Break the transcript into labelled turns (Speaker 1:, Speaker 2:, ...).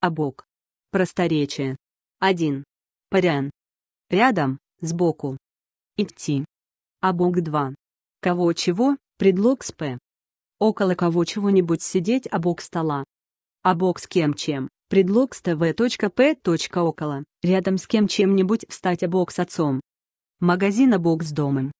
Speaker 1: обок. Просторечие. 1. Парян. Рядом, сбоку. Идти. Обок 2. Кого-чего, предлог сп. Около кого чего-нибудь сидеть обок стола. Обок с кем-чем, предлог с тв.п. около, рядом с кем чем-нибудь встать обок с отцом. Магазин обок с домом.